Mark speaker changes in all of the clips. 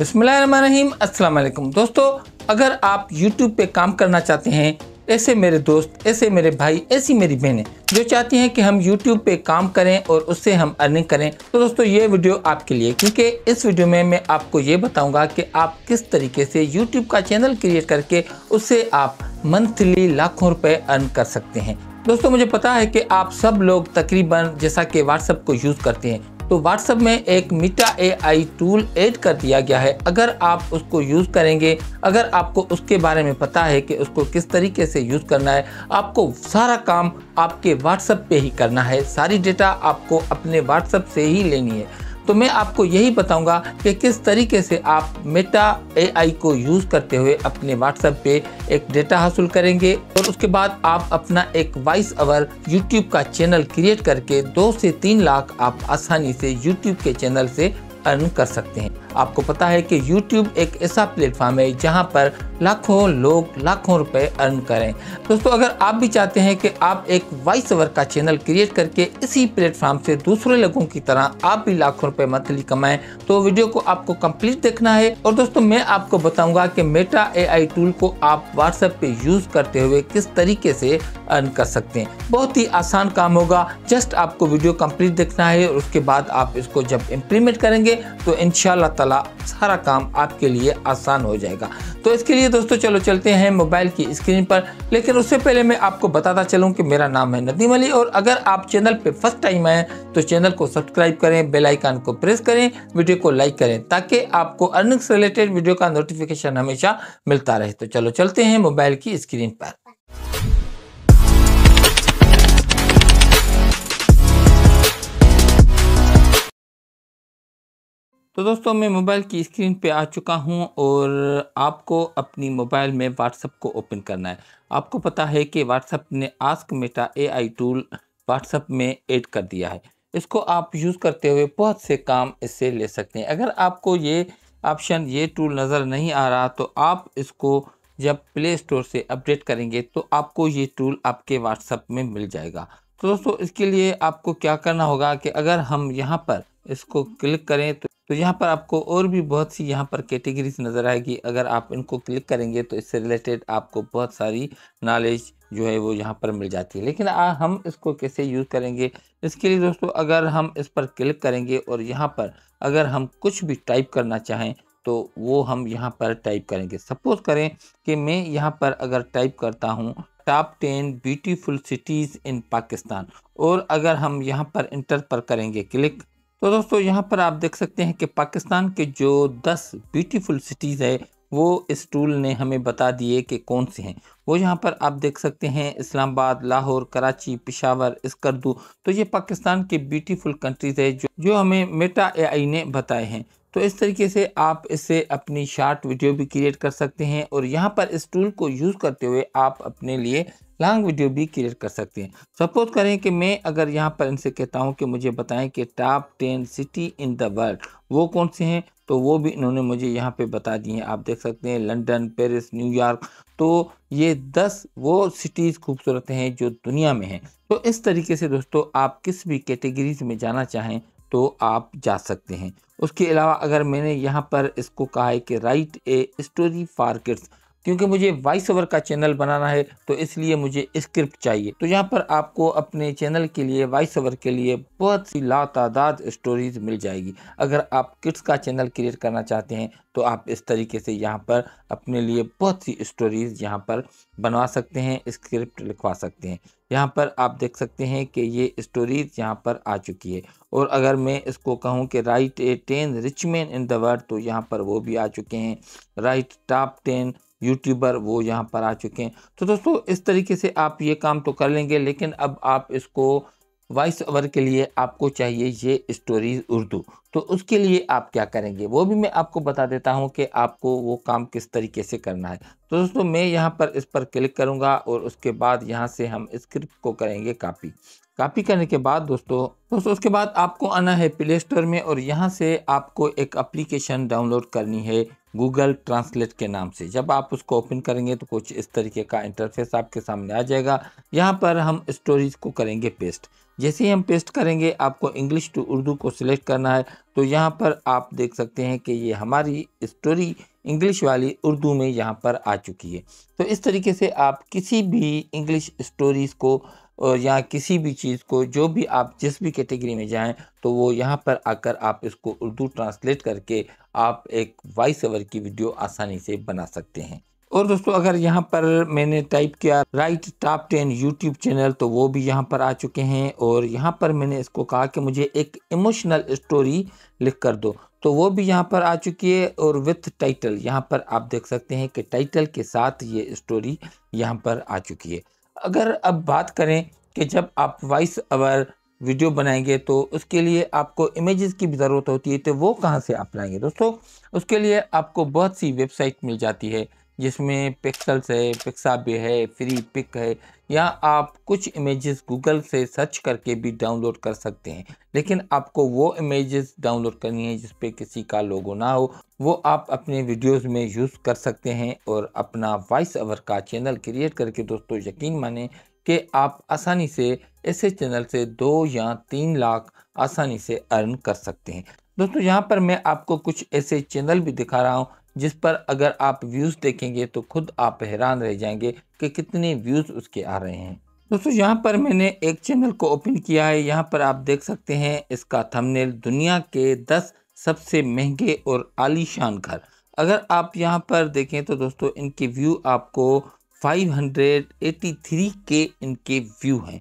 Speaker 1: अस्सलाम वालेकुम दोस्तों अगर आप YouTube पे काम करना चाहते हैं ऐसे मेरे दोस्त ऐसे मेरे भाई ऐसी मेरी बहनें जो चाहती हैं कि हम YouTube पे काम करें और उससे हम अर्निंग करें तो दोस्तों ये वीडियो आपके लिए क्योंकि इस वीडियो में मैं आपको ये बताऊंगा कि आप किस तरीके से YouTube का चैनल क्रिएट करके उससे आप मंथली लाखों रुपए अर्न कर सकते हैं दोस्तों मुझे पता है कि आप सब लोग तकरीबन जैसा कि व्हाट्सएप को यूज़ करते हैं तो व्हाट्सएप में एक मीटा ए आई टूल ऐड कर दिया गया है अगर आप उसको यूज़ करेंगे अगर आपको उसके बारे में पता है कि उसको किस तरीके से यूज़ करना है आपको सारा काम आपके व्हाट्सएप पे ही करना है सारी डेटा आपको अपने व्हाट्सएप से ही लेनी है तो मैं आपको यही बताऊंगा कि किस तरीके से आप मेटा एआई को यूज़ करते हुए अपने व्हाट्सएप पे एक डेटा हासिल करेंगे और उसके बाद आप अपना एक वॉइस अवर यूट्यूब का चैनल क्रिएट करके दो से तीन लाख आप आसानी से यूट्यूब के चैनल से अर्न कर सकते हैं आपको पता है कि YouTube एक ऐसा प्लेटफॉर्म है जहाँ पर लाखों लोग लाखों रुपए अर्न करें दोस्तों अगर आप भी चाहते हैं कि आप एक वॉइस ओवर का चैनल क्रिएट करके इसी प्लेटफॉर्म से दूसरे लोगों की तरह आप भी लाखों रुपए मंथली कमाएं तो वीडियो को आपको कंप्लीट देखना है और दोस्तों मैं आपको बताऊंगा कि मेटा ए टूल को आप व्हाट्सएप पे यूज करते हुए किस तरीके से अर्न कर सकते हैं बहुत ही आसान काम होगा जस्ट आपको वीडियो कम्प्लीट देखना है और उसके बाद आप इसको जब इम्प्लीमेंट करेंगे तो इनशाला तला सारा काम आपके लिए आसान हो जाएगा तो इसके लिए दोस्तों चलो चलते हैं मोबाइल की स्क्रीन पर लेकिन उससे पहले मैं आपको बताता चलूँ कि मेरा नाम है नदीम अली और अगर आप चैनल पर फर्स्ट टाइम आएँ तो चैनल को सब्सक्राइब करें बेलाइकान को प्रेस करें वीडियो को लाइक करें ताकि आपको अर्निंग्स रिलेटेड वीडियो का नोटिफिकेशन हमेशा मिलता रहे तो चलो चलते हैं मोबाइल की स्क्रीन पर तो दोस्तों मैं मोबाइल की स्क्रीन पे आ चुका हूँ और आपको अपनी मोबाइल में व्हाट्सअप को ओपन करना है आपको पता है कि व्हाट्सअप ने ask Meta AI tool WhatsApp में ऐड कर दिया है इसको आप यूज़ करते हुए बहुत से काम इससे ले सकते हैं अगर आपको ये ऑप्शन ये टूल नज़र नहीं आ रहा तो आप इसको जब प्ले स्टोर से अपडेट करेंगे तो आपको ये टूल आपके व्हाट्सअप में मिल जाएगा तो दोस्तों इसके लिए आपको क्या करना होगा कि अगर हम यहाँ पर इसको क्लिक करें तो तो यहाँ पर आपको और भी बहुत सी यहाँ पर कैटेगरीज नज़र आएगी अगर आप इनको क्लिक करेंगे तो इससे रिलेटेड आपको बहुत सारी नॉलेज जो है वो यहाँ पर मिल जाती है लेकिन आ, हम इसको कैसे यूज़ करेंगे इसके लिए दोस्तों अगर हम इस पर क्लिक करेंगे और यहाँ पर अगर हम कुछ भी टाइप करना चाहें तो वो हम यहाँ पर टाइप करेंगे सपोज़ करें कि मैं यहाँ पर अगर टाइप करता हूँ top ten beautiful cities in Pakistan और अगर हम यहाँ पर इंटर पर करेंगे क्लिक तो दोस्तों यहाँ पर आप देख सकते हैं कि पाकिस्तान के जो 10 ब्यूटीफुल सिटीज़ है वो इस टूल ने हमें बता दिए कि कौन से हैं वो यहाँ पर आप देख सकते हैं इस्लामाबाद लाहौर कराची पिशावर इसकरदू तो ये पाकिस्तान के ब्यूटीफुल कंट्रीज़ है जो जो हमें मेटा एआई ने बताए हैं तो इस तरीके से आप इससे अपनी शार्ट वीडियो भी क्रिएट कर सकते हैं और यहाँ पर इस टूल को यूज़ करते हुए आप अपने लिए लॉन्ग वीडियो भी क्रिएट कर सकते हैं सपोज करें कि मैं अगर यहाँ पर इनसे कहता हूँ कि मुझे बताएं कि top ten city in the world वो कौन से हैं तो वो भी इन्होंने मुझे यहाँ पे बता दिए हैं आप देख सकते हैं लंदन पेरिस न्यूयॉर्क तो ये दस वो सिटीज़ खूबसूरत हैं जो दुनिया में हैं तो इस तरीके से दोस्तों आप किस भी कैटेगरीज में जाना चाहें तो आप जा सकते हैं उसके अलावा अगर मैंने यहाँ पर इसको कहा है कि write a story for kids क्योंकि मुझे वॉइस ओवर का चैनल बनाना है तो इसलिए मुझे स्क्रिप्ट चाहिए तो यहाँ पर आपको अपने चैनल के लिए वॉइस ओवर के लिए बहुत सी लातादाद स्टोरीज मिल जाएगी अगर आप किड्स का चैनल क्रिएट करना चाहते हैं तो आप इस तरीके से यहाँ पर अपने लिए बहुत सी स्टोरीज यहाँ पर बनवा सकते हैं स्क्रिप्ट लिखवा सकते हैं यहाँ पर आप देख सकते हैं कि ये स्टोरीज यहाँ पर आ चुकी है और अगर मैं इसको कहूँ कि write a ten rich man in the world तो यहाँ पर वो भी आ चुके हैं राइट टॉप टेन यूट्यूबर वो यहाँ पर आ चुके हैं तो दोस्तों इस तरीके से आप ये काम तो कर लेंगे लेकिन अब आप इसको वॉइस ओवर के लिए आपको चाहिए ये स्टोरीज उर्दू तो उसके लिए आप क्या करेंगे वो भी मैं आपको बता देता हूँ कि आपको वो काम किस तरीके से करना है तो दोस्तों मैं यहाँ पर इस पर क्लिक करूँगा और उसके बाद यहाँ से हम स्क्रिप्ट को करेंगे कापी कॉपी करने के बाद दोस्तों दोस्तों उसके बाद आपको आना है प्ले स्टोर में और यहाँ से आपको एक एप्लीकेशन डाउनलोड करनी है गूगल ट्रांसलेट के नाम से जब आप उसको ओपन करेंगे तो कुछ इस तरीके का इंटरफेस आपके सामने आ जाएगा यहाँ पर हम स्टोरीज को करेंगे पेस्ट जैसे ही हम पेस्ट करेंगे आपको इंग्लिश टू उर्दू को सिलेक्ट करना है तो यहाँ पर आप देख सकते हैं कि ये हमारी स्टोरी इंग्लिश वाली उर्दू में यहाँ पर आ चुकी है तो इस तरीके से आप किसी भी इंग्लिश स्टोरीज़ को और यहाँ किसी भी चीज़ को जो भी आप जिस भी कैटेगरी में जाएं तो वो यहाँ पर आकर आप इसको उर्दू ट्रांसलेट करके आप एक वॉइस ओवर की वीडियो आसानी से बना सकते हैं और दोस्तों अगर यहाँ पर मैंने टाइप किया write top ten YouTube channel तो वो भी यहाँ पर आ चुके हैं और यहाँ पर मैंने इसको कहा कि मुझे एक इमोशनल स्टोरी लिख कर दो तो वो भी यहाँ पर आ चुकी है और विथ टाइटल यहाँ पर आप देख सकते हैं कि टाइटल के साथ ये स्टोरी यहाँ पर आ चुकी है अगर अब बात करें कि जब आप वॉइस अवर वीडियो बनाएंगे तो उसके लिए आपको इमेजेस की भी ज़रूरत होती है तो वो कहाँ से आप लाएंगे दोस्तों उसके लिए आपको बहुत सी वेबसाइट मिल जाती है जिसमें पिक्सल्स है पिक्सा भी है फ्री पिक है या आप कुछ इमेजेस गूगल से सर्च करके भी डाउनलोड कर सकते हैं लेकिन आपको वो इमेजेस डाउनलोड करनी है जिस किसी का लोगो ना हो वो आप अपने वीडियोस में यूज़ कर सकते हैं और अपना वॉइस ओवर का चैनल क्रिएट करके दोस्तों यकीन माने कि आप आसानी से ऐसे चैनल से दो या तीन लाख आसानी से अर्न कर सकते हैं दोस्तों यहाँ पर मैं आपको कुछ ऐसे चैनल भी दिखा रहा हूँ जिस पर अगर आप व्यूज़ देखेंगे तो खुद आप हैरान रह जाएंगे कि कितने व्यूज़ उसके आ रहे हैं दोस्तों यहाँ पर मैंने एक चैनल को ओपन किया है यहाँ पर आप देख सकते हैं इसका थंबनेल दुनिया के 10 सबसे महंगे और आलीशान घर अगर आप यहाँ पर देखें तो दोस्तों इनके व्यू आपको 583 के इनके व्यू हैं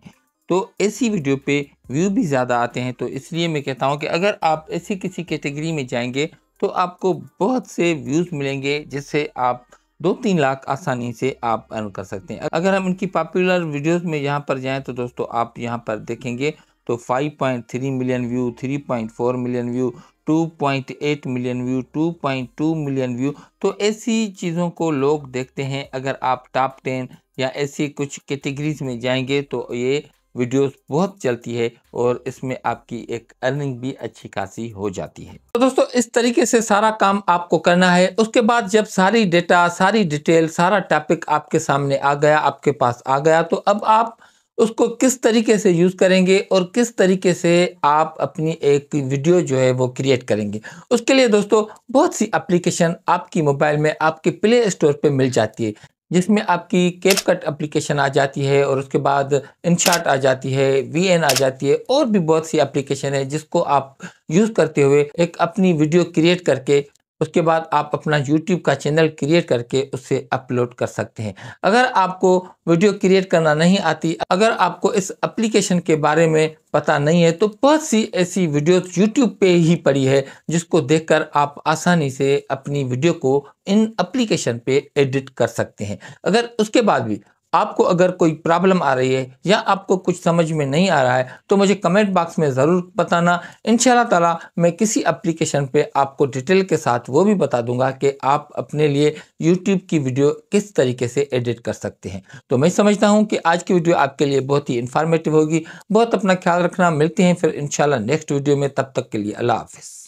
Speaker 1: तो ऐसी वीडियो पे व्यू भी ज़्यादा आते हैं तो इसलिए मैं कहता हूँ कि अगर आप ऐसी किसी कैटेगरी में जाएंगे तो आपको बहुत से व्यूज़ मिलेंगे जिससे आप दो तीन लाख आसानी से आप अर्न कर सकते हैं अगर हम इनकी पॉपुलर वीडियोस में यहाँ पर जाएं तो दोस्तों आप यहाँ पर देखेंगे तो 5.3 million view 3.4 million view 2.8 million view 2.2 million view तो ऐसी चीज़ों को लोग देखते हैं अगर आप टॉप टेन या ऐसी कुछ कैटेगरीज में जाएंगे तो ये वीडियोस बहुत चलती है और इसमें आपकी एक अर्निंग भी अच्छी खासी हो जाती है तो दोस्तों इस तरीके से सारा काम आपको करना है उसके बाद जब सारी डेटा सारी डिटेल सारा टॉपिक आपके सामने आ गया आपके पास आ गया तो अब आप उसको किस तरीके से यूज़ करेंगे और किस तरीके से आप अपनी एक वीडियो जो है वो क्रिएट करेंगे उसके लिए दोस्तों बहुत सी एप्लीकेशन आपकी मोबाइल में आपके प्ले स्टोर पे मिल जाती है जिसमें आपकी केप कट अप्लीकेशन आ जाती है और उसके बाद इनशार्ट आ जाती है वी एन आ जाती है और भी बहुत सी एप्लीकेशन है जिसको आप यूज़ करते हुए एक अपनी वीडियो क्रिएट करके उसके बाद आप अपना YouTube का चैनल क्रिएट करके उसे अपलोड कर सकते हैं अगर आपको वीडियो क्रिएट करना नहीं आती अगर आपको इस एप्लीकेशन के बारे में पता नहीं है तो बहुत सी ऐसी वीडियोस YouTube पे ही पड़ी है जिसको देखकर आप आसानी से अपनी वीडियो को इन एप्लीकेशन पे एडिट कर सकते हैं अगर उसके बाद भी आपको अगर कोई प्रॉब्लम आ रही है या आपको कुछ समझ में नहीं आ रहा है तो मुझे कमेंट बॉक्स में ज़रूर बताना इन ताला मैं किसी एप्लीकेशन पे आपको डिटेल के साथ वो भी बता दूंगा कि आप अपने लिए यूट्यूब की वीडियो किस तरीके से एडिट कर सकते हैं तो मैं समझता हूँ कि आज की वीडियो आपके लिए बहुत ही इन्फॉर्मेटिव होगी बहुत अपना ख्याल रखना मिलते हैं फिर इन नेक्स्ट वीडियो में तब तक के लिए अल्लाह हाफिज़